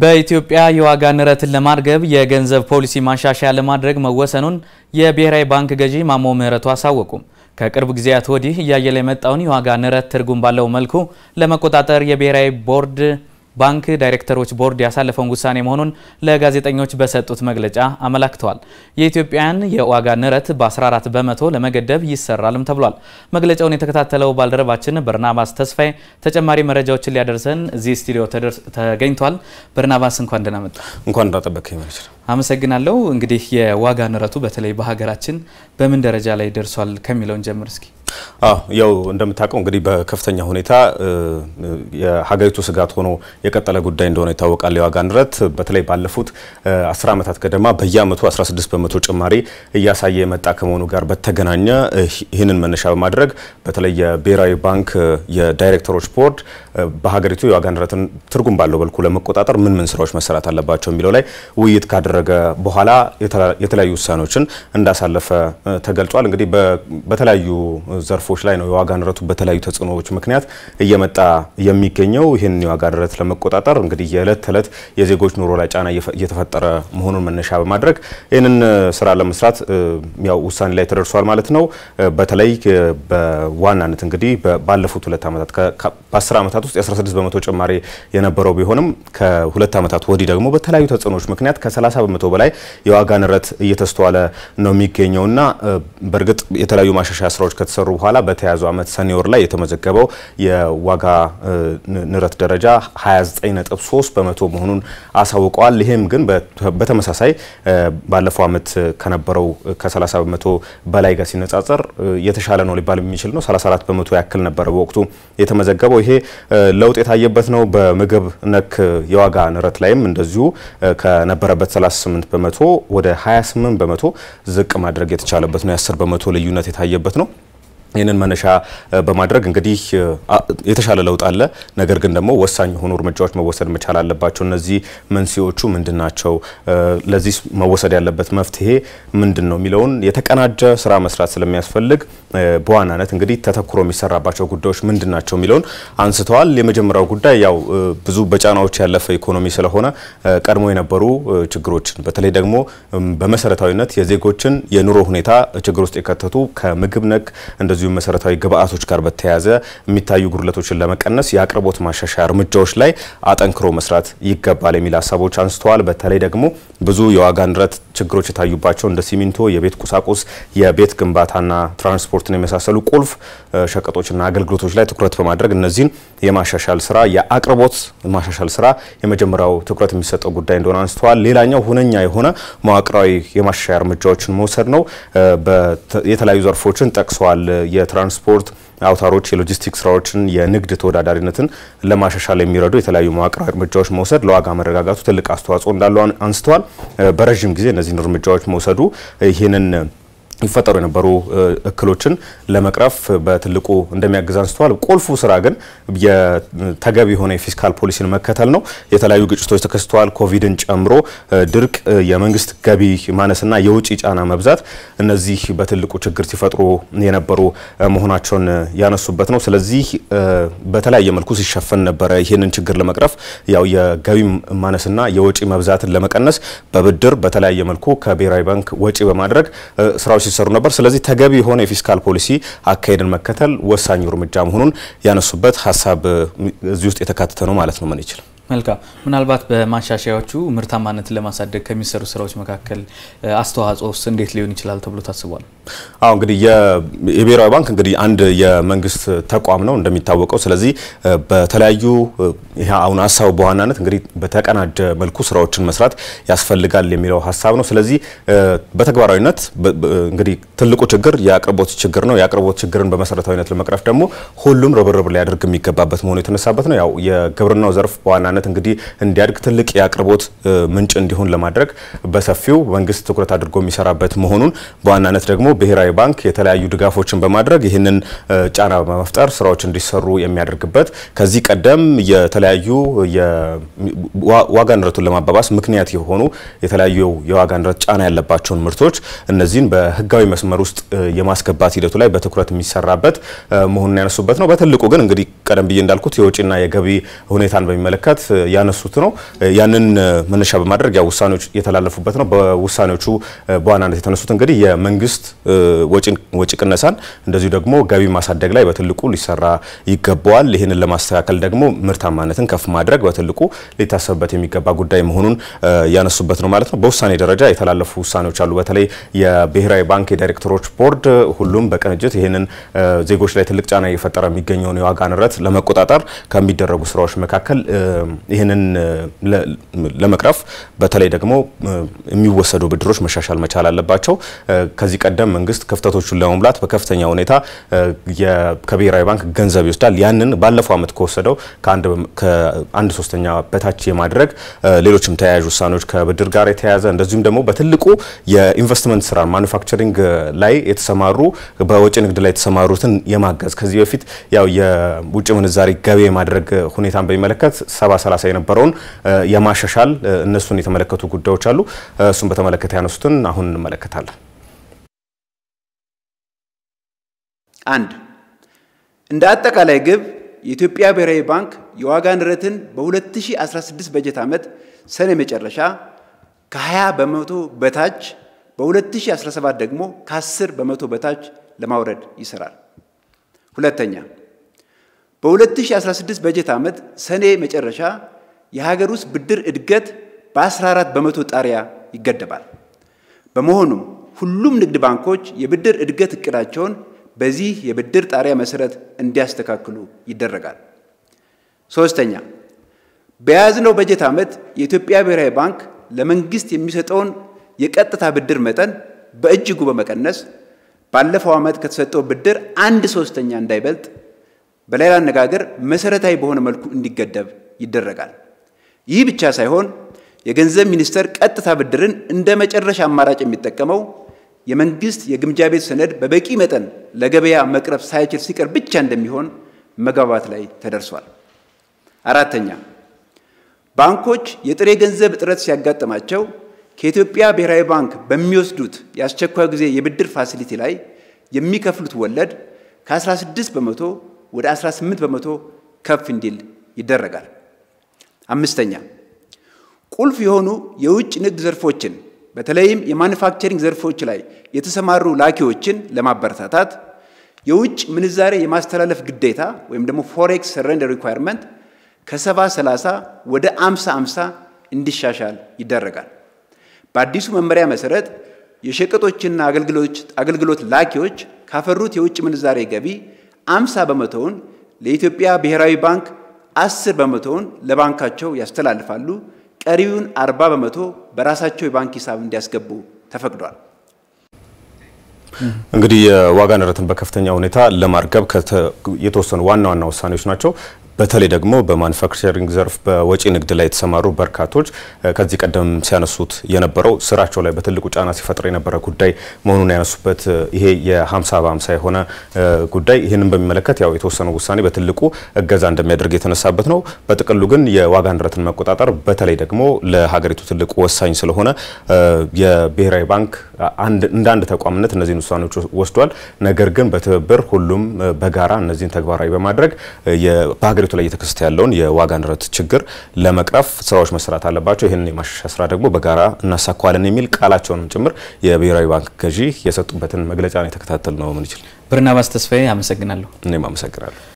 በኢትዮጵያ የዋጋ ንረትን ለማርገብ የገንዘብ ፖሊሲ ማሻሻያ ለማድረግ መወሰኑን የብሔራዊ ባንክ ገዢ ማሞ ምህረቱ አሳወቁ። ከቅርብ ጊዜያት ወዲህ እያየለ የመጣውን የዋጋ ንረት ትርጉም ባለው መልኩ ለመቆጣጠር የብሔራዊ ቦርድ ባንክ ዳይሬክተሮች ቦርድ ያሳለፈውን ውሳኔ መሆኑን ለጋዜጠኞች በሰጡት መግለጫ አመላክተዋል። የኢትዮጵያን የዋጋ ንረት በ14 በመቶ ለመገደብ ይሰራልም ተብሏል። መግለጫውን የተከታተለው ባልደረባችን በርናባስ ተስፋዬ ተጨማሪ መረጃዎችን ሊያደርሰን እዚህ ስቱዲዮ ተገኝቷል። በርናባስ እንኳን ደህና መጣ። እንኳን እንዳጠበቅከኝ መረጃ አመሰግናለሁ። እንግዲህ የዋጋ ንረቱ በተለይ በሀገራችን በምን ደረጃ ላይ ደርሷል ከሚለውን ጀምር እስኪ ያው እንደምታውቀው እንግዲህ በከፍተኛ ሁኔታ የሀገሪቱ ስጋት ሆኖ የቀጠለ ጉዳይ እንደሆነ ይታወቃል። የዋጋ ንረት በተለይ ባለፉት 10 ዓመታት ገደማ በየአመቱ 16 በመቶ ጭማሪ እያሳየ የመጣ ከመሆኑ ጋር በተገናኘ ይህንን መነሻ በማድረግ በተለይ የብሔራዊ ባንክ የዳይሬክተሮች ቦርድ በሀገሪቱ የዋጋ ንረትን ትርጉም ባለው መልኩ ለመቆጣጠር ምን ምን ስራዎች መሰራት አለባቸው የሚለው ላይ ውይይት ካደረገ በኋላ የተለያዩ ውሳኔዎችን እንዳሳለፈ ተገልጿል። እንግዲህ በተለያዩ ዘርፎች ላይ ነው የዋጋ ንረቱ በተለያዩ ተጽዕኖዎች ምክንያት እየመጣ የሚገኘው። ይህን የዋጋ ንረት ለመቆጣጠር እንግዲህ የዕለት ተዕለት የዜጎች ኑሮ ላይ ጫና እየተፈጠረ መሆኑን መነሻ በማድረግ ይህንን ስራ ለመስራት ያው ውሳኔ ላይ ተደርሷል ማለት ነው። በተለይ በዋናነት እንግዲህ ባለፉት ሁለት ዓመታት በ10 ዓመታት ውስጥ የ16 በመቶ ጭማሪ የነበረው ቢሆንም ከሁለት ዓመታት ወዲህ ደግሞ በተለያዩ ተጽዕኖዎች ምክንያት ከ30 በመቶ በላይ የዋጋ ንረት እየተስተዋለ ነው የሚገኘውና በእርግጥ የተለያዩ ማሻሻያ ስራዎች ከተሰሩ በኋላ በተያዙ ዓመት ሰኔ ወር ላይ የተመዘገበው የዋጋ ንረት ደረጃ 29.3 በመቶ መሆኑን አሳውቀዋል። ይህም ግን በተመሳሳይ ባለፈው ዓመት ከነበረው ከ30 በመቶ በላይ ጋር ሲነጻጸር የተሻለ ነው ሊባል የሚችል ነው። 34 በመቶ ያክል ነበረ በወቅቱ የተመዘገበው። ይሄ ለውጥ የታየበት ነው። በምግብ ነክ የዋጋ ንረት ላይም እንደዚሁ ከነበረበት 38 በመቶ ወደ 28 በመቶ ዝቅ ማድረግ የተቻለበት ነው። የ10 በመቶ ልዩነት የታየበት ነው። ይህንን መነሻ በማድረግ እንግዲህ የተሻለ ለውጥ አለ። ነገር ግን ደግሞ ወሳኝ የሆኑ እርምጃዎች መወሰድ መቻል አለባቸው። እነዚህ መንስኤዎቹ ምንድን ናቸው? ለዚህ መወሰድ ያለበት መፍትሄ ምንድን ነው የሚለውን የተቀናጀ ስራ መስራት ስለሚያስፈልግ በዋናነት እንግዲህ ተተኩሮ የሚሰራባቸው ጉዳዮች ምንድን ናቸው የሚለውን አንስተዋል። የመጀመሪያው ጉዳይ ያው ብዙ በጫናዎች ያለፈ ኢኮኖሚ ስለሆነ ቀድሞ የነበሩ ችግሮችን በተለይ ደግሞ በመሰረታዊነት የዜጎችን የኑሮ ሁኔታ ችግር ውስጥ የከተቱ ከምግብ ነክ እንደዚ እንደዚሁም መሰረታዊ ግብአቶች ጋር በተያያዘ የሚታዩ ጉድለቶችን ለመቀነስ የአቅርቦት ማሻሻያ እርምጃዎች ላይ አጠንክሮ መስራት ይገባል የሚል ሀሳቦች አንስተዋል። በተለይ ደግሞ ብዙ የዋጋ ንረት ችግሮች የታዩባቸው እንደ ሲሚንቶ፣ የቤት ቁሳቁስ፣ የቤት ግንባታና ትራንስፖርትን የመሳሰሉ ቁልፍ ሸቀጦችና አገልግሎቶች ላይ ትኩረት በማድረግ እነዚህን የማሻሻል ስራ የአቅርቦት ማሻሻል ስራ የመጀመሪያው ትኩረት የሚሰጠው ጉዳይ እንደሆነ አንስተዋል። ሌላኛው ሁነኛ የሆነ መዋቅራዊ የማሻሻያ እርምጃዎችን መውሰድ ነው። የተለያዩ ዘርፎችን ጠቅሰዋል። የትራንስፖርት አውታሮች የሎጂስቲክ ስራዎችን፣ የንግድ ተወዳዳሪነትን ለማሻሻል የሚረዱ የተለያዩ መዋቅራዊ እርምጃዎች መውሰድ ለዋጋ መረጋጋቱ ትልቅ አስተዋጽኦ እንዳለው አንስተዋል። በረዥም ጊዜ እነዚህን እርምጃዎች መውሰዱ ይህንን ይፈጠሩ የነበሩ እክሎችን ለመቅረፍ በትልቁ እንደሚያግዝ አንስተዋል። ቁልፉ ስራ ግን የተገቢ የሆነ የፊስካል ፖሊሲን መከተል ነው። የተለያዩ ግጭቶች ተከስተዋል። ኮቪድን ጨምሮ ድርቅ፣ የመንግስት ገቢ ማነስና የውጭ ጫና መብዛት እነዚህ በትልቁ ችግር ሲፈጥሩ የነበሩ መሆናቸውን ያነሱበት ነው። ስለዚህ በተለያየ መልኩ ሲሸፈን ነበረ። ይህንን ችግር ለመቅረፍ ያው የገቢ ማነስና የወጪ መብዛትን ለመቀነስ በብድር በተለያየ መልኩ ከብሔራዊ ባንክ ወጪ በማድረግ ስራዎች ሲሰሩ ነበር። ስለዚህ ተገቢ የሆነ የፊስካል ፖሊሲ አካሄድን መከተል ወሳኙ እርምጃ መሆኑን ያነሱበት ሀሳብ እዚህ ውስጥ የተካተተ ነው ማለት ነው ምን ይችላል መልካም። ምናልባት በማሻሻያዎቹ ምርታማነትን ለማሳደግ ከሚሰሩ ስራዎች መካከል አስተዋጽኦ ውስጥ እንዴት ሊሆን ይችላል ተብሎ ታስቧል? አዎ እንግዲህ የብሔራዊ ባንክ እንግዲህ አንድ የመንግስት ተቋም ነው እንደሚታወቀው። ስለዚህ በተለያዩ አሁን ሀሳቡ በዋናነት እንግዲህ በተቀናጀ መልኩ ስራዎችን መስራት ያስፈልጋል የሚለው ሀሳብ ነው። ስለዚህ በተግባራዊነት እንግዲህ ትልቁ ችግር የአቅርቦት ችግር ነው። የአቅርቦት ችግርን በመሰረታዊነት ለመቅረፍ ደግሞ ሁሉም ርብርብ ሊያደርግ የሚገባበት መሆኑ የተነሳበት ነው። ያው የግብርናው ዘርፍ በዋናነት ማለት እንግዲህ እንዲያድግ ትልቅ የአቅርቦት ምንጭ እንዲሆን ለማድረግ በሰፊው መንግስት ትኩረት አድርጎ የሚሰራበት መሆኑን በዋናነት ደግሞ ብሔራዊ ባንክ የተለያዩ ድጋፎችን በማድረግ ይህንን ጫና በመፍጠር ስራዎች እንዲሰሩ የሚያደርግበት ከዚህ ቀደም የተለያዩ ዋጋ ንረቱን ለማባባስ ምክንያት የሆኑ የተለያዩ የዋጋ ንረት ጫና ያለባቸውን ምርቶች እነዚህን በህጋዊ መስመር ውስጥ የማስገባት ሂደቱ ላይ በትኩረት የሚሰራበት መሆኑን ያነሱበት ነው። በትልቁ ግን እንግዲህ ቀደም ብዬ እንዳልኩት የወጪና የገቢ ሁኔታን በሚመለከት ምክንያት ያነሱት ነው። ያንን መነሻ በማድረግ ያው ውሳኔዎች የተላለፉበት ነው። በውሳኔዎቹ በዋናነት የተነሱት እንግዲህ የመንግስት ወጪ ቅነሳን እንደዚሁ ደግሞ ገቢ ማሳደግ ላይ በትልቁ ሊሰራ ይገባዋል። ይህንን ለማስተካከል ደግሞ ምርታማነትን ከፍ ማድረግ በትልቁ ሊታሰብበት የሚገባ ጉዳይ መሆኑን ያነሱበት ነው ማለት ነው። በውሳኔ ደረጃ የተላለፉ ውሳኔዎች አሉ። በተለይ የብሔራዊ ባንክ የዳይሬክተሮች ቦርድ ሁሉም በቅንጅት ይህንን ዜጎች ላይ ትልቅ ጫና እየፈጠረ የሚገኘውን የዋጋ ንረት ለመቆጣጠር ከሚደረጉ ስራዎች መካከል ይህንን ለመቅረፍ በተለይ ደግሞ የሚወሰዱ ብድሮች መሻሻል መቻል አለባቸው። ከዚህ ቀደም መንግስት ክፍተቶቹን ለመሙላት በከፍተኛ ሁኔታ ከብሔራዊ ባንክ ገንዘብ ይወስዳል። ያንን ባለፈው ዓመት ከወሰደው ከአንድ ሶስተኛ በታች የማድረግ ሌሎችም ተያያዥ ውሳኔዎች ከብድር ጋር የተያያዘ እንደዚሁም ደግሞ በትልቁ የኢንቨስትመንት ስራ ማኑፋክቸሪንግ ላይ የተሰማሩ በወጪ ንግድ ላይ የተሰማሩትን የማገዝ ከዚህ በፊት ያው የውጭ ምንዛሪ ገቢ የማድረግ ሁኔታን በሚመለከት ሰባ 30 የነበረውን የማሻሻል እነሱን የተመለከቱ ጉዳዮች አሉ። እሱን በተመለከተ ያነሱትን አሁን እንመለከታለን። አንድ እንደ አጠቃላይ ግብ የኢትዮጵያ ብሔራዊ ባንክ የዋጋ ንረትን በ2016 በጀት ዓመት ሰኔ መጨረሻ ከ20 በመቶ በታች በ2017 ደግሞ ከ10 በመቶ በታች ለማውረድ ይሰራል። ሁለተኛ በ2016 በጀት ዓመት ሰኔ መጨረሻ የሀገር ውስጥ ብድር እድገት በ14 በመቶ ጣሪያ ይገደባል። በመሆኑም ሁሉም ንግድ ባንኮች የብድር እድገት እቅዳቸውን በዚህ የብድር ጣሪያ መሰረት እንዲያስተካክሉ ይደረጋል። ሶስተኛ፣ በያዝነው በጀት ዓመት የኢትዮጵያ ብሔራዊ ባንክ ለመንግስት የሚሰጠውን የቀጥታ ብድር መጠን በእጅጉ በመቀነስ ባለፈው ዓመት ከተሰጠው ብድር አንድ ሶስተኛ እንዳይበልጥ በሌላ አነጋገር መሰረታዊ በሆነ መልኩ እንዲገደብ ይደረጋል። ይህ ብቻ ሳይሆን የገንዘብ ሚኒስቴር ቀጥታ ብድርን እንደ መጨረሻ አማራጭ የሚጠቀመው የመንግስት የግምጃ ቤት ሰነድ በበቂ መጠን ለገበያ መቅረብ ሳይችል ሲቀር ብቻ እንደሚሆን መግባባት ላይ ተደርሷል። አራተኛ ባንኮች የጥሬ ገንዘብ እጥረት ሲያጋጥማቸው ከኢትዮጵያ ብሔራዊ ባንክ በሚወስዱት የአስቸኳይ ጊዜ የብድር ፋሲሊቲ ላይ የሚከፍሉት ወለድ ከ16 በመቶ ወደ 18 በመቶ ከፍ እንዲል ይደረጋል። አምስተኛ ቁልፍ የሆኑ የውጭ ንግድ ዘርፎችን በተለይም የማኑፋክቸሪንግ ዘርፎች ላይ የተሰማሩ ላኪዎችን ለማበረታታት የውጭ ምንዛሬ የማስተላለፍ ግዴታ ወይም ደግሞ ፎሬክስ ሰረንደር ሪኳየርመንት ከሰባ ሰላሳ ወደ አምሳ አምሳ እንዲሻሻል ይደረጋል። በአዲሱ መመሪያ መሰረት የሸቀጦችና አገልግሎት ላኪዎች ካፈሩት የውጭ ምንዛሬ ገቢ አምሳ በመቶውን ለኢትዮጵያ ብሔራዊ ባንክ፣ አስር በመቶውን ለባንካቸው ያስተላልፋሉ። ቀሪውን አርባ በመቶ በራሳቸው የባንክ ሂሳብ እንዲያስገቡ ተፈቅዷል። እንግዲህ የዋጋ ንረትን በከፍተኛ ሁኔታ ለማርገብ የተወሰኑ ዋና ዋና ውሳኔዎች ናቸው። በተለይ ደግሞ በማኑፋክቸሪንግ ዘርፍ በወጪ ንግድ ላይ የተሰማሩ በርካቶች ከዚህ ቀደም ሲያነሱት የነበረው ስራቸው ላይ በትልቁ ጫና ሲፈጥር የነበረ ጉዳይ መሆኑን ያነሱበት ይሄ የ50 በ50 የሆነ ጉዳይ ይህንን በሚመለከት ያው የተወሰነ ውሳኔ በትልቁ እገዛ እንደሚያደርግ የተነሳበት ነው። በጥቅሉ ግን የዋጋ ንረትን መቆጣጠር በተለይ ደግሞ ለሀገሪቱ ትልቁ ወሳኝ ስለሆነ የብሔራዊ ባንክ እንደ አንድ ተቋምነት እነዚህን ውሳኔዎች ወስዷል። ነገር ግን በትብብር ሁሉም በጋራ እነዚህን ተግባራዊ በማድረግ በሀገሪቱ ላይ እየተከሰተ ያለውን የዋጋ ንረት ችግር ለመቅረፍ ስራዎች መሰራት አለባቸው። ይህንን የማሻሻያ ስራ ደግሞ በጋራ እናሳኳለን የሚል ቃላቸውንም ጭምር የብሔራዊ ባንክ ገዢ የሰጡበትን መግለጫ ነው የተከታተል ነው። ምን ይችል ብርናባስ ተስፋዬ አመሰግናለሁ። እኔም አመሰግናለሁ።